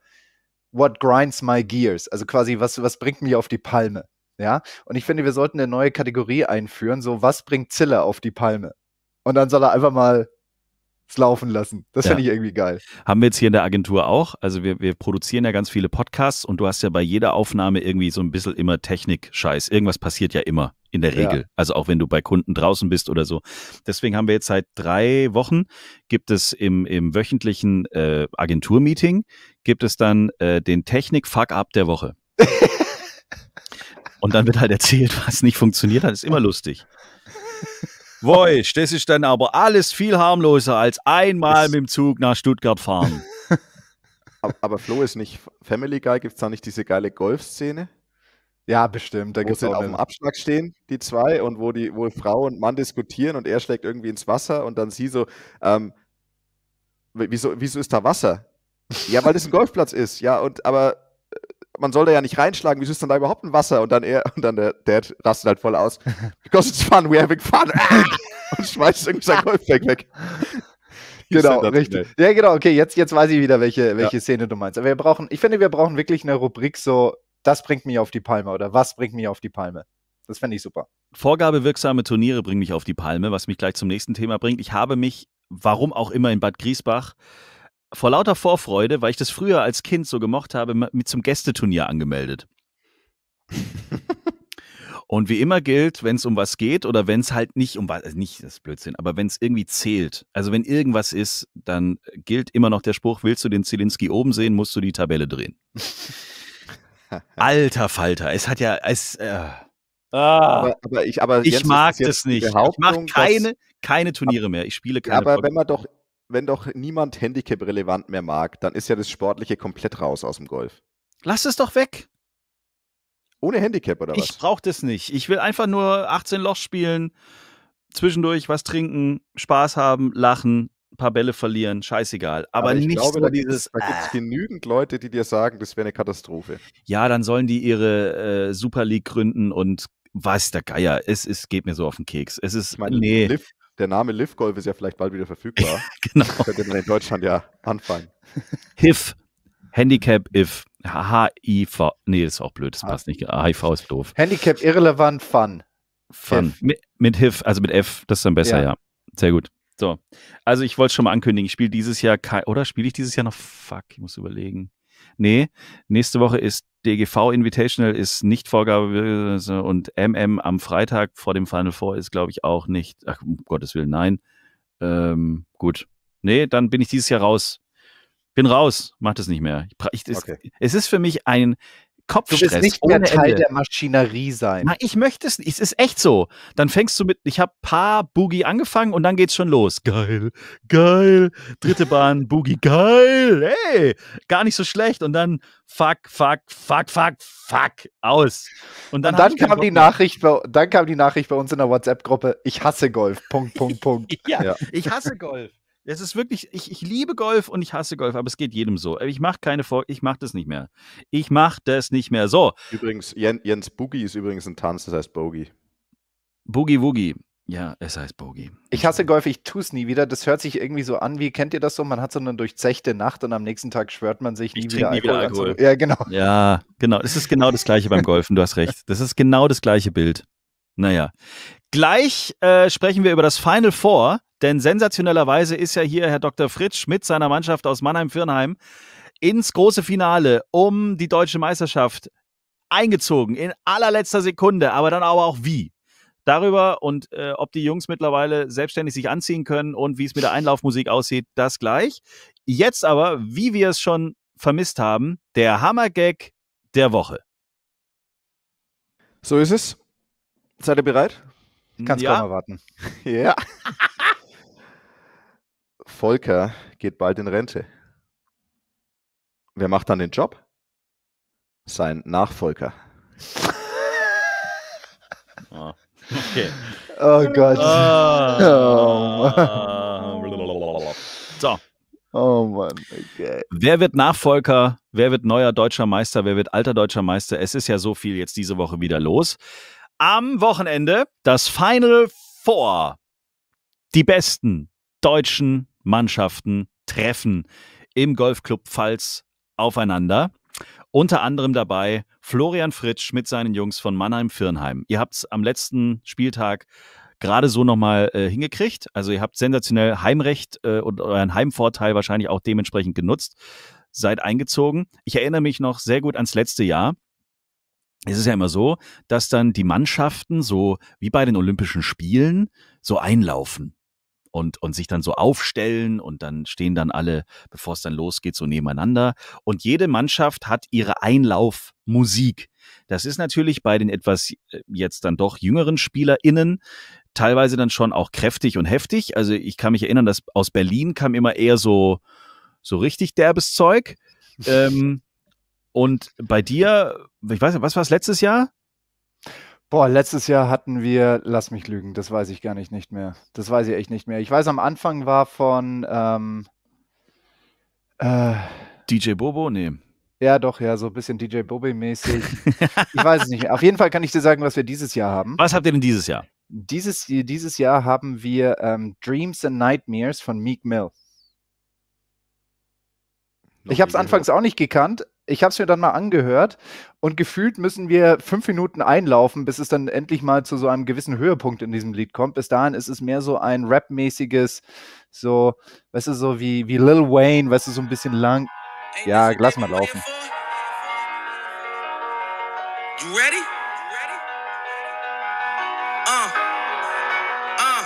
what grinds my gears? Also quasi, was, was bringt mich auf die Palme? Ja, und ich finde, wir sollten eine neue Kategorie einführen, so was bringt Zille auf die Palme? Und dann soll er einfach mal es laufen lassen. Das ja. finde ich irgendwie geil. Haben wir jetzt hier in der Agentur auch. Also wir, wir produzieren ja ganz viele Podcasts und du hast ja bei jeder Aufnahme irgendwie so ein bisschen immer Technik-Scheiß. Irgendwas passiert ja immer in der Regel. Ja. Also auch wenn du bei Kunden draußen bist oder so. Deswegen haben wir jetzt seit drei Wochen, gibt es im, im wöchentlichen äh, Agentur-Meeting, gibt es dann äh, den Technik-Fuck-Up der Woche. [LAUGHS] Und dann wird halt erzählt, [LAUGHS] was nicht funktioniert hat. Ist immer lustig. Voisch, das ist dann aber alles viel harmloser als einmal das mit dem Zug nach Stuttgart fahren. [LAUGHS] aber Flo ist nicht Family Guy, gibt es da nicht diese geile Golfszene? Ja, bestimmt. Da gibt es auf dem Abschlag stehen, die zwei, und wo die, wo Frau und Mann diskutieren und er schlägt irgendwie ins Wasser und dann sie so, ähm, wieso, wieso ist da Wasser? ja, weil das ein Golfplatz ist, ja, und aber man soll da ja nicht reinschlagen, wieso ist denn da überhaupt ein Wasser? Und dann er, und dann der Dad rastet halt voll aus. Because it's fun, we're having fun. [LAUGHS] und schmeißt irgendwie sein Golfbag weg. genau, richtig. Ja, genau, okay, jetzt, jetzt weiß ich wieder, welche, welche ja. Szene du meinst. Aber wir brauchen, ich finde, wir brauchen wirklich eine Rubrik so, das bringt mich auf die Palme oder was bringt mich auf die Palme. Das fände ich super. Vorgabewirksame Turniere bringen mich auf die Palme, was mich gleich zum nächsten Thema bringt. Ich habe mich, warum auch immer in Bad Griesbach, vor lauter Vorfreude, weil ich das früher als Kind so gemocht habe, mit zum Gästeturnier angemeldet. [LAUGHS] Und wie immer gilt, wenn es um was geht oder wenn es halt nicht um was, also nicht das Blödsinn, aber wenn es irgendwie zählt, also wenn irgendwas ist, dann gilt immer noch der Spruch, willst du den Zielinski oben sehen, musst du die Tabelle drehen. [LAUGHS] Alter Falter, es hat ja, es, äh, Ah, aber, aber, ich, aber ich mag das nicht. Ich mache keine, keine Turniere mehr. Ich spiele keine. Aber Folge. wenn man doch wenn doch niemand handicap-relevant mehr mag, dann ist ja das Sportliche komplett raus aus dem Golf. Lass es doch weg. Ohne Handicap oder was? Ich brauche das nicht. Ich will einfach nur 18 Loch spielen, zwischendurch was trinken, Spaß haben, lachen, ein paar Bälle verlieren, scheißegal. Aber, Aber ich nicht glaube, da dieses. Da gibt es äh. genügend Leute, die dir sagen, das wäre eine Katastrophe. Ja, dann sollen die ihre äh, Super League gründen und weiß der Geier. Es, es geht mir so auf den Keks. Es ist. Ich meine, nee. Liv, der Name Livgolf ist ja vielleicht bald wieder verfügbar. [LAUGHS] genau. Könnte man in Deutschland ja anfangen. HIF, Handicap if. HIV. Nee, das ist auch blöd, das ah. passt nicht. HIV ist doof. Handicap irrelevant fun. Fun. Mit, mit HIF, also mit F, das ist dann besser, ja. ja. Sehr gut. So. Also ich wollte schon mal ankündigen, ich spiele dieses Jahr oder spiele ich dieses Jahr noch? Fuck, ich muss überlegen. Nee, nächste Woche ist DGV Invitational ist nicht Vorgabe und MM am Freitag vor dem Final Four ist, glaube ich, auch nicht. Ach, um Gottes Willen, nein. Ähm, gut. Nee, dann bin ich dieses Jahr raus. Bin raus, macht es nicht mehr. Ich, ich, okay. Es ist für mich ein Kopfstress. Du bist nicht mehr Teil Ende. der Maschinerie sein. Na, ich möchte es nicht. Es ist echt so. Dann fängst du mit, ich habe paar Boogie angefangen und dann geht's schon los. Geil, geil. Dritte Bahn, Boogie, geil. Hey, gar nicht so schlecht. Und dann fuck, fuck, fuck, fuck, fuck, aus. Und dann, und dann kam die Nachricht, bei, dann kam die Nachricht bei uns in der WhatsApp-Gruppe, ich hasse Golf. Punkt, Punkt, Punkt. [LAUGHS] ja, ja, ich hasse Golf. Es ist wirklich, ich, ich liebe Golf und ich hasse Golf, aber es geht jedem so. Ich mache keine Vor ich mache das nicht mehr. Ich mache das nicht mehr. So. Übrigens, Jens, Jens Boogie ist übrigens ein Tanz, das heißt Boogie. Boogie Woogie. Ja, es heißt Boogie. Ich hasse Golf, ich tue es nie wieder. Das hört sich irgendwie so an, wie kennt ihr das so? Man hat so eine durchzechte Nacht und am nächsten Tag schwört man sich nie ich wieder, nie Alkohol, Alkohol. Ja, genau. Ja, genau. Es ist genau das Gleiche beim Golfen, du hast recht. Das ist genau das gleiche Bild. Naja. Gleich äh, sprechen wir über das Final Four denn sensationellerweise ist ja hier Herr Dr. Fritsch mit seiner Mannschaft aus Mannheim-Firnheim ins große Finale um die deutsche Meisterschaft eingezogen in allerletzter Sekunde, aber dann aber auch wie. Darüber und äh, ob die Jungs mittlerweile selbstständig sich anziehen können und wie es mit der Einlaufmusik aussieht, das gleich. Jetzt aber, wie wir es schon vermisst haben, der Hammergag der Woche. So ist es. Seid ihr bereit? Kannst ja. kaum erwarten. [LAUGHS] ja. Volker geht bald in Rente. Wer macht dann den Job? Sein Nachfolger. Oh, okay. Oh Gott. Oh. Oh. So. Oh Mann. Okay. Wer wird Nachfolger? Wer wird neuer deutscher Meister? Wer wird alter deutscher Meister? Es ist ja so viel jetzt diese Woche wieder los. Am Wochenende das Final Four. Die besten deutschen Mannschaften treffen im Golfclub Pfalz aufeinander. Unter anderem dabei Florian Fritsch mit seinen Jungs von Mannheim-Firnheim. Ihr habt es am letzten Spieltag gerade so nochmal äh, hingekriegt. Also ihr habt sensationell Heimrecht äh, und euren Heimvorteil wahrscheinlich auch dementsprechend genutzt. Seid eingezogen. Ich erinnere mich noch sehr gut ans letzte Jahr. Es ist ja immer so, dass dann die Mannschaften so wie bei den Olympischen Spielen so einlaufen und, und sich dann so aufstellen und dann stehen dann alle, bevor es dann losgeht, so nebeneinander. Und jede Mannschaft hat ihre Einlaufmusik. Das ist natürlich bei den etwas äh, jetzt dann doch jüngeren SpielerInnen teilweise dann schon auch kräftig und heftig. Also ich kann mich erinnern, dass aus Berlin kam immer eher so, so richtig derbes Zeug. [LAUGHS] ähm, und bei dir, ich weiß nicht, was war es letztes Jahr? Boah, letztes Jahr hatten wir, lass mich lügen, das weiß ich gar nicht, nicht mehr. Das weiß ich echt nicht mehr. Ich weiß, am Anfang war von ähm, äh, DJ Bobo, nee. Ja, doch, ja, so ein bisschen DJ Bobby-mäßig. [LAUGHS] ich weiß es nicht. Mehr. Auf jeden Fall kann ich dir sagen, was wir dieses Jahr haben. Was habt ihr denn dieses Jahr? Dieses, dieses Jahr haben wir ähm, Dreams and Nightmares von Meek Mill. Noch ich habe es anfangs auch nicht gekannt, ich habe es mir dann mal angehört und gefühlt müssen wir fünf Minuten einlaufen, bis es dann endlich mal zu so einem gewissen Höhepunkt in diesem Lied kommt. Bis dahin ist es mehr so ein Rap-mäßiges, so, weißt du, so wie, wie Lil Wayne, weißt du, so ein bisschen lang. Ja, lass mal laufen. You ready? Uh, uh.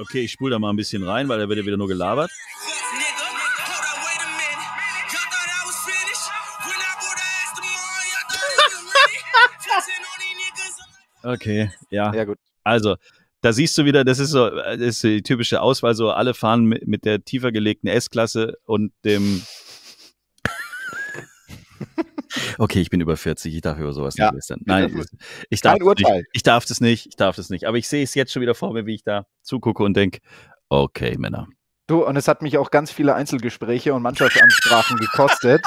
Okay, ich spule da mal ein bisschen rein, weil da wird ja wieder nur gelabert. Okay, ja. Ja, gut. Also, da siehst du wieder, das ist so das äh, ist die typische Auswahl, so alle fahren mit, mit der tiefer gelegten S-Klasse und dem. okay, ich bin über 40, ich darf über sowas ja. nicht wissen. Nein, ich darf, Urteil. Nicht, ich darf das nicht, ich darf das nicht. Aber ich sehe es jetzt schon wieder vor mir, wie ich da zugucke und denke, okay, Männer. Du, und es hat mich auch ganz viele Einzelgespräche und Mannschaftsansprachen gekostet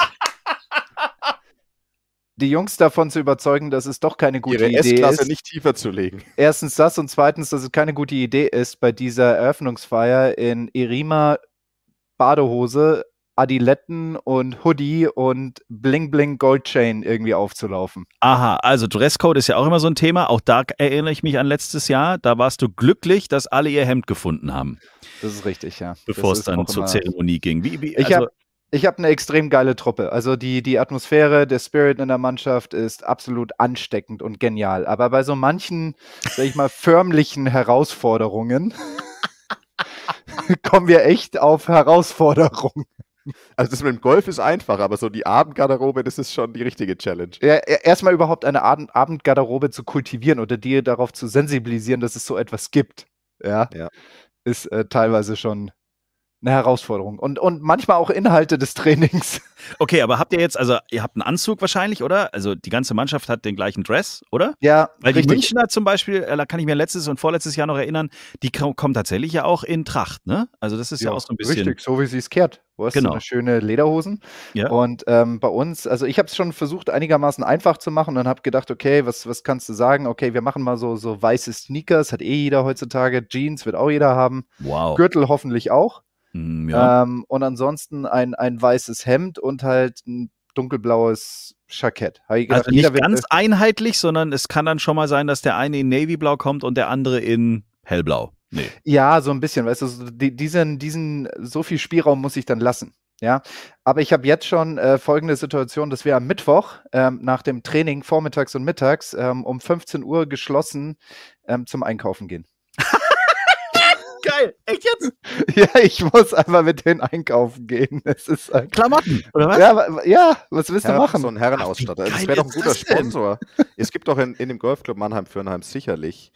die Jungs davon zu überzeugen, dass es doch keine gute Idee ist. nicht tiefer zu legen. Erstens das und zweitens, dass es keine gute Idee ist, bei dieser Eröffnungsfeier in Irima Badehose, Adiletten und Hoodie und Bling Bling Goldchain irgendwie aufzulaufen. Aha, also Dresscode ist ja auch immer so ein Thema. Auch da erinnere ich mich an letztes Jahr. Da warst du glücklich, dass alle ihr Hemd gefunden haben. Das ist richtig, ja. Bevor das es dann zur Zeremonie ging. Wie, wie, also, ich habe ich habe eine extrem geile Truppe. Also die, die Atmosphäre, der Spirit in der Mannschaft ist absolut ansteckend und genial. Aber bei so manchen, sag ich mal, [LAUGHS] förmlichen Herausforderungen [LAUGHS] kommen wir echt auf Herausforderungen. Also das mit dem Golf ist einfach, aber so die Abendgarderobe, das ist schon die richtige Challenge. Ja, e-, erstmal überhaupt eine Abend Abendgarderobe zu kultivieren oder dir darauf zu sensibilisieren, dass es so etwas gibt. Ja. ja. Ist äh, teilweise schon eine Herausforderung. Und, und manchmal auch Inhalte des Trainings. [LAUGHS] Okay, aber habt ihr jetzt, also ihr habt einen Anzug wahrscheinlich, oder? Also die ganze Mannschaft hat den gleichen Dress, oder? Ja. Weil richtig. die Münchner zum Beispiel, äh, da kann ich mir letztes und vorletztes Jahr noch erinnern, die kommen tatsächlich ja auch in Tracht, ne? Also das ist ja, ja auch so ein bisschen. Richtig, so wie sie es kehrt. Du hast genau. so eine schöne Lederhosen. Ja. Und ähm, bei uns, also ich habe es schon versucht, einigermaßen einfach zu machen und habe gedacht, okay, was, was kannst du sagen? Okay, wir machen mal so, so weiße Sneakers, hat eh jeder heutzutage. Jeans wird auch jeder haben. Wow. Gürtel hoffentlich auch. Hm, ja. Ähm, und ansonsten ein, ein weißes Hemd und halt ein dunkelblaues Jackett. Gedacht, also nicht ganz einheitlich, sondern es kann dann schon mal sein, dass der eine in Navyblau kommt und der andere in Hellblau. Nee. Ja, so ein bisschen, weißt du, diesen, diesen, so viel Spielraum muss ich dann lassen. Ja, aber ich habe jetzt schon äh, folgende Situation, dass wir am Mittwoch ähm, nach dem Training vormittags und mittags ähm, um 15 Uhr geschlossen ähm, zum Einkaufen gehen geil. Echt jetzt? [LAUGHS] Ja, ich muss einfach mit denen einkaufen gehen. Das ist ein... Halt Klamotten, oder was? Ja, ja was willst Herr, du machen? So ein Herrenausstatter. Ach, das wäre doch ein guter Sponsor. es gibt doch in, in dem Golfclub Mannheim-Fürnheim sicherlich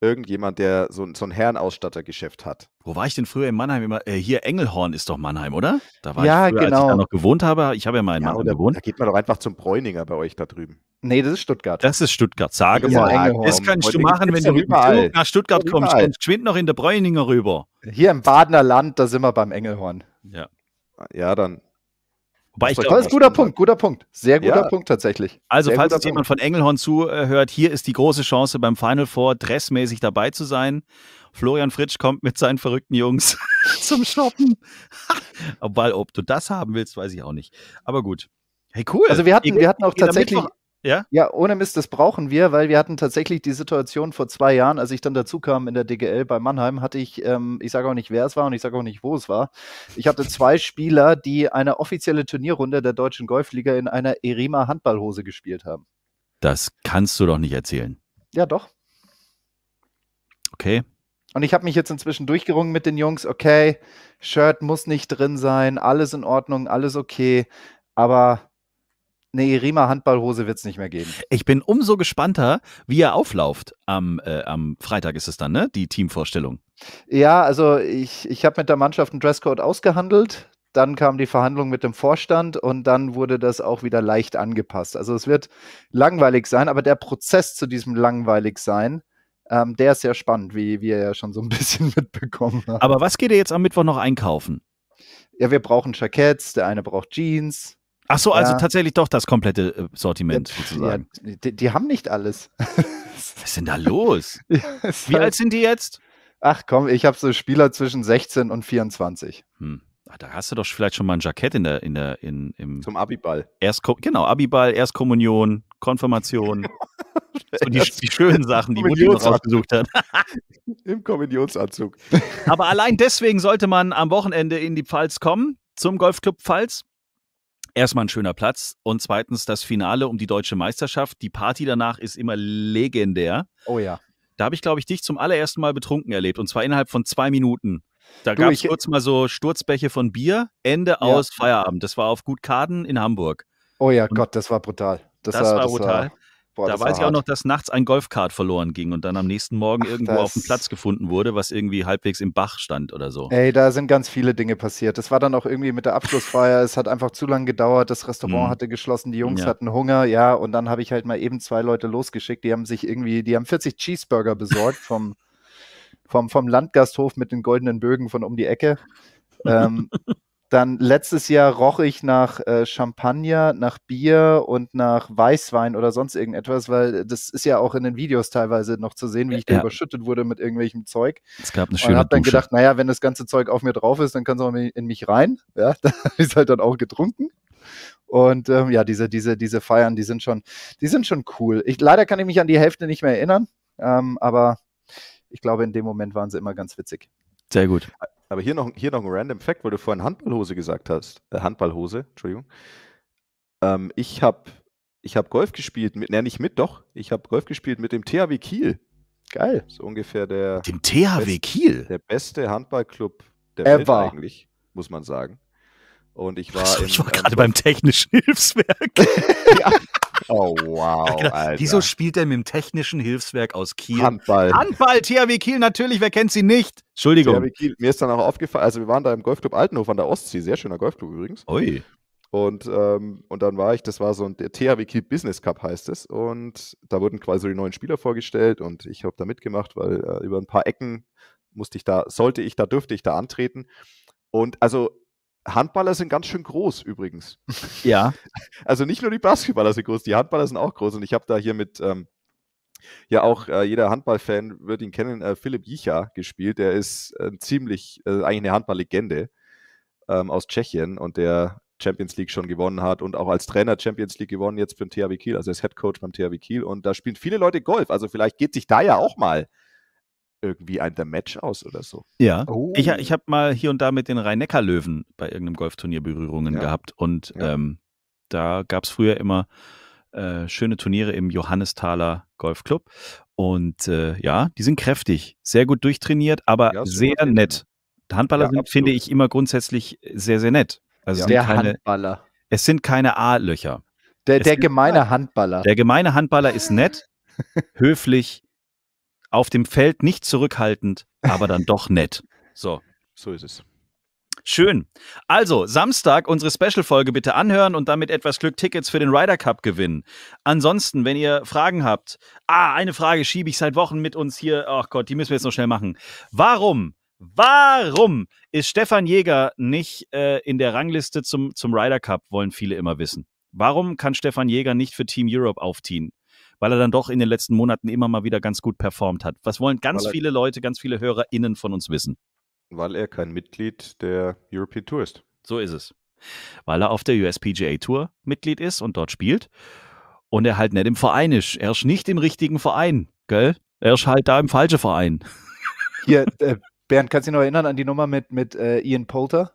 irgendjemand, der so, so ein Herrenausstattergeschäft hat. Wo war ich denn früher in Mannheim? Immer, äh, hier Engelhorn ist doch Mannheim, oder? Da war ja, ich früher, genau. als ich da genau. noch gewohnt habe. Ich habe ja mal in ja, Mannheim oder, gewohnt. Da geht man doch einfach zum Bräuninger bei euch da drüben. Nee, das ist Stuttgart. Das ist Stuttgart, sage mal. Engelhorn. Das kannst du machen, wenn du mit Zug nach Stuttgart kommst. Kommst geschwind noch in der Bräuninger rüber. Hier im Badener Land, da sind wir beim Engelhorn. Ja. Ja, dann. Wobei das glaub, ist guter Punkt, guter Punkt. Sehr guter ja. Punkt tatsächlich. Also, Sehr falls jetzt jemand von Engelhorn zuhört, hier ist die große Chance, beim Final Four dressmäßig dabei zu sein. Florian Fritsch kommt mit seinen verrückten Jungs [LAUGHS] zum Shoppen. [LAUGHS] Weil, ob du das haben willst, weiß ich auch nicht. Aber gut. Hey, cool. Also wir hatten, wir hatten auch tatsächlich. Mittwoch, ja? Ja, ohne Mist, das brauchen wir, weil wir hatten tatsächlich die Situation vor zwei Jahren, als ich dann dazu kam in der DGL bei Mannheim, hatte ich, ähm, ich sage auch nicht, wer es war und ich sage auch nicht, wo es war. Ich hatte zwei Spieler, die eine offizielle Turnierrunde der deutschen Golfliga in einer Erima Handballhose gespielt haben. Das kannst du doch nicht erzählen. Ja, doch. Okay. Und ich habe mich jetzt inzwischen durchgerungen mit den Jungs, okay, Shirt muss nicht drin sein, alles in Ordnung, alles okay, aber eine Irima-Handballhose wird es nicht mehr geben. Ich bin umso gespannter, wie er auflauft. Am, äh, am Freitag ist es dann, ne? Die Teamvorstellung. Ja, also ich, ich habe mit der Mannschaft einen Dresscode ausgehandelt. Dann kam die Verhandlung mit dem Vorstand und dann wurde das auch wieder leicht angepasst. Also es wird langweilig sein, aber der Prozess zu diesem langweilig sein, ähm, der ist sehr spannend, wie, wie ihr ja schon so ein [LAUGHS] bisschen mitbekommen habt. Aber was geht ihr jetzt am Mittwoch noch einkaufen? Ja, wir brauchen Jacketts, der eine braucht Jeans, Ach so, also ja. tatsächlich doch das komplette äh, Sortiment ja, sozusagen. Ja, die, die, haben nicht alles. [LAUGHS] Was ist denn da los? [LAUGHS] Wie alt sind die jetzt? Ach komm, ich habe so Spieler zwischen 16 und 24. Hm. Ach, da hast du doch vielleicht schon mal ein Jackett in der, in der, in, im Zum Abiball. Erstko genau, Abiball, Erstkommunion, Konfirmation. [LAUGHS] so die, die, schönen Sachen, die Mutti noch rausgesucht hat. Im Kommunionsanzug. Aber allein deswegen sollte man am Wochenende in die Pfalz kommen, zum Golfclub Pfalz erstmal ein schöner Platz und zweitens das Finale um die deutsche Meisterschaft. Die Party danach ist immer legendär. Oh ja. Da habe ich, glaube ich, dich zum allerersten Mal betrunken erlebt und zwar innerhalb von zwei Minuten. Da gab es kurz mal so Sturzbäche von Bier, Ende ja. aus Feierabend. Das war auf Gut Kaden in Hamburg. Oh ja, und Gott, das war brutal. Das, das war, war, brutal. war, Boah, da weiß ich hart. auch noch, dass nachts ein Golfkart verloren ging und dann am nächsten Morgen Ach, irgendwo auf dem Platz gefunden wurde, was irgendwie halbwegs im Bach stand oder so. Ey, da sind ganz viele Dinge passiert. Das war dann auch irgendwie mit der Abschlussfeier. es hat einfach zu lange gedauert. Das Restaurant mhm. hatte geschlossen, die Jungs ja. hatten Hunger, ja. Und dann habe ich halt mal eben zwei Leute losgeschickt. Die haben sich irgendwie, die haben 40 Cheeseburger besorgt vom, [LAUGHS] vom, vom Landgasthof mit den goldenen Bögen von um die Ecke. ähm, dann letztes Jahr roch ich nach äh, Champagner, nach Bier und nach Weißwein oder sonst irgendetwas, weil das ist ja auch in den Videos teilweise noch zu sehen, wie ich ja. da überschüttet wurde mit irgendwelchem Zeug. Es gab eine schöne Und habe dann gedacht, naja, wenn das ganze Zeug auf mir drauf ist, dann kann es auch in mich rein. Ja, [LAUGHS] da habe ich es halt dann auch getrunken. Und ähm, ja, diese, diese, diese Feiern, die sind schon, die sind schon cool. Ich, leider kann ich mich an die Hälfte nicht mehr erinnern, ähm, aber ich glaube, in dem Moment waren sie immer ganz witzig. Sehr gut. Aber hier noch, hier noch ein random Fact, weil du vorhin Handballhose gesagt hast. Äh, Handballhose, Entschuldigung. Ähm, ich habe ich hab Golf gespielt, mit, ne, nicht mit, doch. Ich habe Golf gespielt mit dem THW Kiel. Geil. So ungefähr der. Dem THW Kiel? Der beste Handballclub der Ever. Welt eigentlich, muss man sagen. Und ich war. Im, ich war gerade beim Technischen [LAUGHS] Hilfswerk. [LAUGHS] ja. Oh, wow. Genau. Alter. Wieso spielt er mit dem technischen Hilfswerk aus Kiel? Handball. Handball, THW Kiel, natürlich, wer kennt sie nicht? Entschuldigung. THW Kiel, mir ist dann auch aufgefallen, also wir waren da im Golfclub Altenhof an der Ostsee, sehr schöner Golfclub übrigens. Ui. Und, ähm, und dann war ich, das war so ein der THW Kiel Business Cup heißt es. Und da wurden quasi die neuen Spieler vorgestellt und ich habe da mitgemacht, weil äh, über ein paar Ecken musste ich da, sollte ich da, dürfte ich da antreten. Und also Handballer sind ganz schön groß übrigens. Ja. [LAUGHS] Also nicht nur die Basketballer sind groß, die Handballer sind auch groß. Und ich habe da hier mit, ähm, ja auch äh, jeder Handballfan wird ihn kennen, äh, Philipp Jicha gespielt. Der ist äh, ziemlich, äh, eigentlich eine Handballlegende ähm, aus Tschechien und der Champions League schon gewonnen hat und auch als Trainer Champions League gewonnen, jetzt beim THW Kiel, also er ist Head Coach beim THW Kiel und da spielen viele Leute Golf, also vielleicht geht sich da ja auch mal irgendwie ein der Match aus oder so. Ja, oh. ich, ich habe mal hier und da mit den Rhein-Neckar-Löwen bei irgendeinem Golfturnier Berührungen ja. gehabt und ja. ähm, da gab es früher immer äh, schöne Turniere im Johannistaler Golfclub und äh, ja, die sind kräftig, sehr gut durchtrainiert, aber ja, sehr nett. Handballer sind, finde ich, immer grundsätzlich sehr, sehr nett. Also der keine, Handballer. Es sind keine A-Löcher. Der, der gemeine Handballer. Der gemeine Handballer ist nett, [LAUGHS] höflich, auf dem Feld nicht zurückhaltend, aber dann doch nett. So. So ist es. Schön. Also, Samstag unsere Special-Folge bitte anhören und damit etwas Glück Tickets für den Ryder Cup gewinnen. Ansonsten, wenn ihr Fragen habt, ah, eine Frage schiebe ich seit Wochen mit uns hier. Ach Gott, die müssen wir jetzt noch schnell machen. Warum? Warum ist Stefan Jäger nicht äh, in der Rangliste zum, zum Ryder Cup, wollen viele immer wissen. Warum kann Stefan Jäger nicht für Team Europe aufziehen? weil er dann doch in den letzten Monaten immer mal wieder ganz gut performt hat. Was wollen ganz weil viele Leute, ganz viele HörerInnen von uns wissen? Weil er kein Mitglied der European Tour ist. So ist es. Weil er auf der USPGA Tour Mitglied ist und dort spielt. Und er halt nicht im Verein ist. Er ist nicht im richtigen Verein, gell? Er ist halt da im falschen Verein. [LAUGHS] Hier, äh, Bernd, kannst du dich noch erinnern an die Nummer mit, mit äh, Ian Poulter?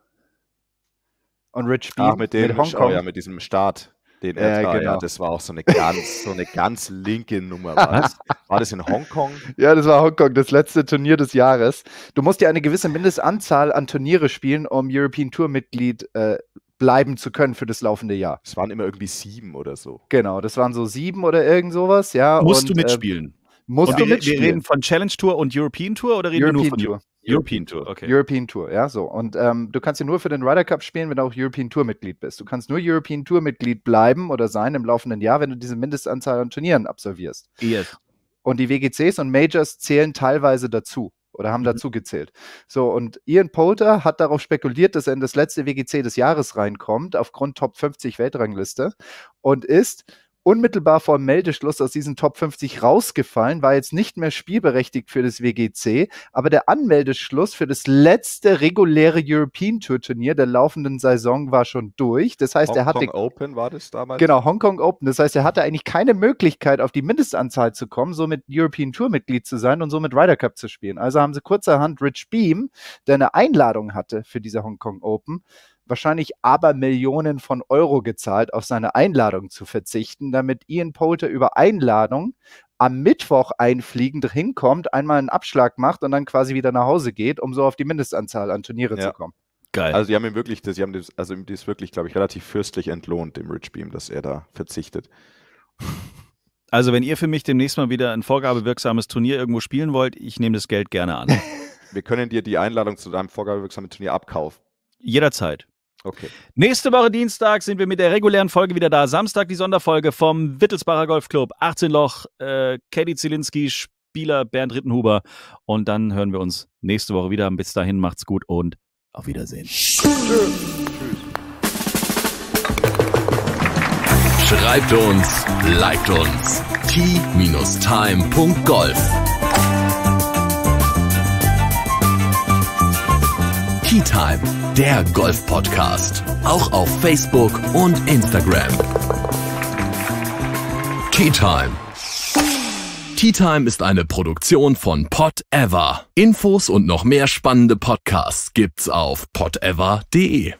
Und Rich Beam. Ach, mit dem mit Hongkong. Oh ja, mit diesem Start. Den ja, genau. ja, das war auch so eine ganz, so eine ganz linke Nummer. War das, [LAUGHS] war das in Hongkong? Ja, das war Hongkong, das letzte Turnier des Jahres. Du musst ja eine gewisse Mindestanzahl an Turniere spielen, um European Tour-Mitglied äh, bleiben zu können für das laufende Jahr. Es waren immer irgendwie sieben oder so. Genau, das waren so sieben oder irgend sowas, ja. Musst und, du äh, mitspielen. Äh, musst ja. du mitspielen. Wir reden von Challenge Tour und European Tour oder reden European wir nur von Tour? European Tour, okay. European Tour, ja, so. Und ähm, du kannst ja nur für den Ryder Cup spielen, wenn du auch European Tour Mitglied bist. Du kannst nur European Tour Mitglied bleiben oder sein im laufenden Jahr, wenn du diese Mindestanzahl an Turnieren absolvierst. Yes. Und die WGCs und Majors zählen teilweise dazu oder haben mhm. dazu gezählt. So, und Ian Poulter hat darauf spekuliert, dass er in das letzte WGC des Jahres reinkommt, aufgrund Top 50 Weltrangliste und ist unmittelbar vor Meldeschluss aus diesen Top 50 rausgefallen, war jetzt nicht mehr spielberechtigt für das WGC, aber der Anmeldeschluss für das letzte reguläre European Tour Turnier der laufenden Saison war schon durch. Das heißt, Hong er hatte Hong Kong Open war das damals. Genau, Hong Kong Open. Das heißt, er hatte eigentlich keine Möglichkeit auf die Mindestanzahl zu kommen, somit European Tour Mitglied zu sein und somit Ryder Cup zu spielen. Also haben sie kurzerhand Rich Beam, der eine Einladung hatte für diese Hong Kong Open, wahrscheinlich aber Millionen von Euro gezahlt, auf seine Einladung zu verzichten, damit Ian Poulter über Einladung am Mittwoch einfliegend hinkommt, einmal einen Abschlag macht und dann quasi wieder nach Hause geht, um so auf die Mindestanzahl an Turniere ja. zu kommen. Geil. Also die haben ihm wirklich, das, haben das, also das wirklich, glaube ich, relativ fürstlich entlohnt, dem Rich Beam, dass er da verzichtet. Also wenn ihr für mich demnächst mal wieder ein vorgabewirksames Turnier irgendwo spielen wollt, ich nehme das Geld gerne an. Wir können dir die Einladung zu deinem vorgabewirksamen Turnier abkaufen. Jederzeit. Okay. Nächste Woche Dienstag sind wir mit der regulären Folge wieder da. Samstag die Sonderfolge vom Wittelsbacher Golfclub. 18 Loch, äh, Caddy Zielinski, Spieler Bernd Rittenhuber. Und dann hören wir uns nächste Woche wieder. Bis dahin macht's gut und auf Wiedersehen. Tschüss. Schreibt uns, liked uns. t-time.golf -time der Golf Podcast. Auch auf Facebook und Instagram. Tea Time. Tea Time ist eine Produktion von Pod Ever. Infos und noch mehr spannende Podcasts gibt's auf podever.de.